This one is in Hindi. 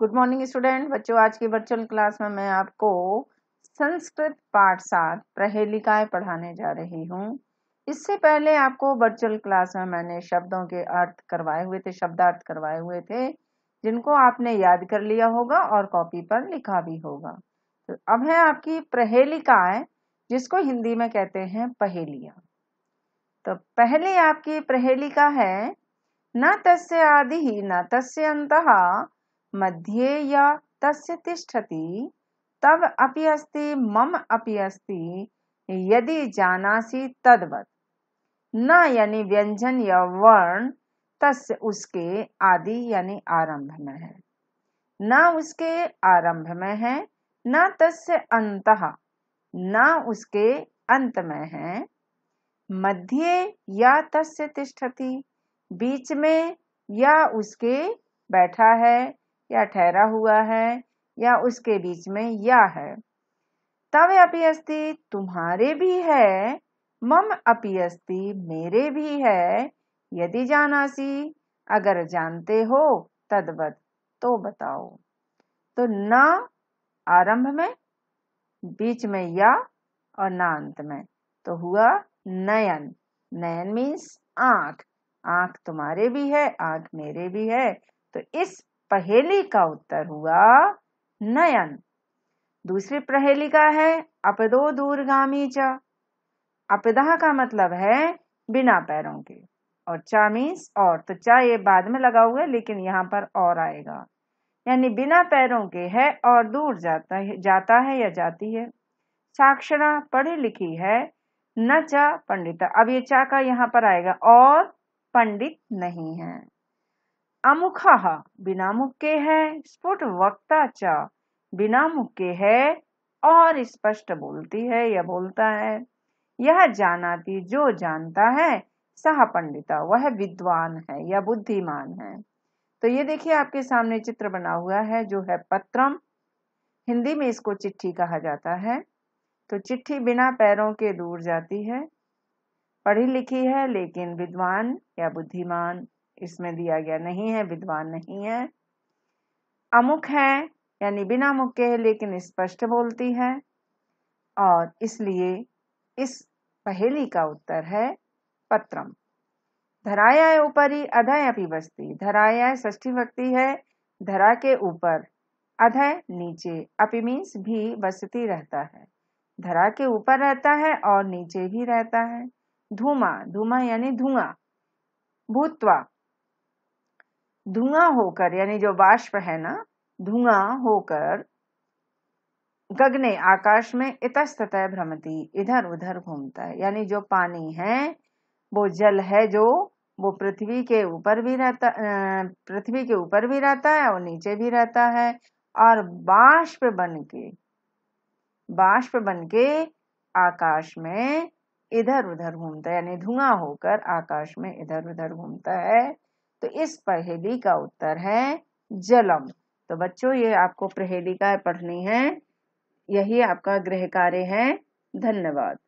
गुड मॉर्निंग स्टूडेंट बच्चों आज की वर्चुअल क्लास में मैं आपको संस्कृत पाठ सात प्रहेलिकाएं पढ़ाने जा रही हूँ इससे पहले आपको वर्चुअल क्लास में मैंने शब्दों के अर्थ करवाए हुए थे शब्दार्थ करवाए हुए थे जिनको आपने याद कर लिया होगा और कॉपी पर लिखा भी होगा तो अब है आपकी प्रहेलिकाएं जिसको हिंदी में कहते हैं पहेलिया तो पहले आपकी प्रहेलिका है न तस्य आदि ही न तस्य अंतहा मध्ये या तस्य तिष्ठति तव अपि अस्ति मम अपि अस्ति यदि जानासि तद्वत् न यानी व्यंजन या वर्ण तस्य उसके आदि यानी आरंभ में है न उसके आरंभ में है न तस्य अंत न उसके अंत में है मध्य या तस्य तिष्ठति बीच में या उसके बैठा है या ठहरा हुआ है या उसके बीच में या है तव अपी अस्थि तुम्हारे भी है मम अपि मेरे भी है यदि जानासी अगर जानते हो तदवत तो बताओ तो न आरंभ में बीच में या और न अंत में तो हुआ नयन नयन मीन्स आंख आंख तुम्हारे भी है आंख मेरे भी है तो इस पहेली का उत्तर हुआ नयन दूसरी पहेली का है अपदो दूरगामी चा अपदा का मतलब है बिना पैरों के और चा मीन्स और तो चा ये बाद में लगा हुआ है लेकिन यहाँ पर और आएगा यानी बिना पैरों के है और दूर जाता है जाता है या जाती है साक्षरा पढ़ी लिखी है न चा पंडिता अब ये चा का यहाँ पर आएगा और पंडित नहीं है अमुखः बिना मुख के है स्फुट वक्ता चा बिना मुख के है और स्पष्ट बोलती है या बोलता है यह जानाती जो जानता है सह पंडिता वह विद्वान है या बुद्धिमान है तो ये देखिए आपके सामने चित्र बना हुआ है जो है पत्रम हिंदी में इसको चिट्ठी कहा जाता है तो चिट्ठी बिना पैरों के दूर जाती है पढ़ी लिखी है लेकिन विद्वान या बुद्धिमान इसमें दिया गया नहीं है विद्वान नहीं है अमुक है यानी बिना के है लेकिन स्पष्ट बोलती है और इसलिए इस पहेली का उत्तर है पत्रम धराया ऊपरी अधय बस्ती धराया ष्ठी व्यक्ति है धरा के ऊपर अधय नीचे मीन्स भी बसती रहता है धरा के ऊपर रहता है और नीचे भी रहता है धूमा धूमा यानी धुआं भूतवा धुआं होकर यानी जो वाष्प है ना धुआं होकर गगने आकाश में इतस्तः भ्रमती इधर उधर घूमता है यानी जो पानी है वो जल है जो वो पृथ्वी के ऊपर भी रहता पृथ्वी के ऊपर भी रहता है और नीचे भी रहता है और बाष्प बन के बाष्प बन के आकाश में इधर उधर घूमता है यानी धुआं होकर आकाश में इधर उधर घूमता है तो इस पहेली का उत्तर है जलम तो बच्चों ये आपको पहेली का पढ़नी है यही आपका गृह कार्य है धन्यवाद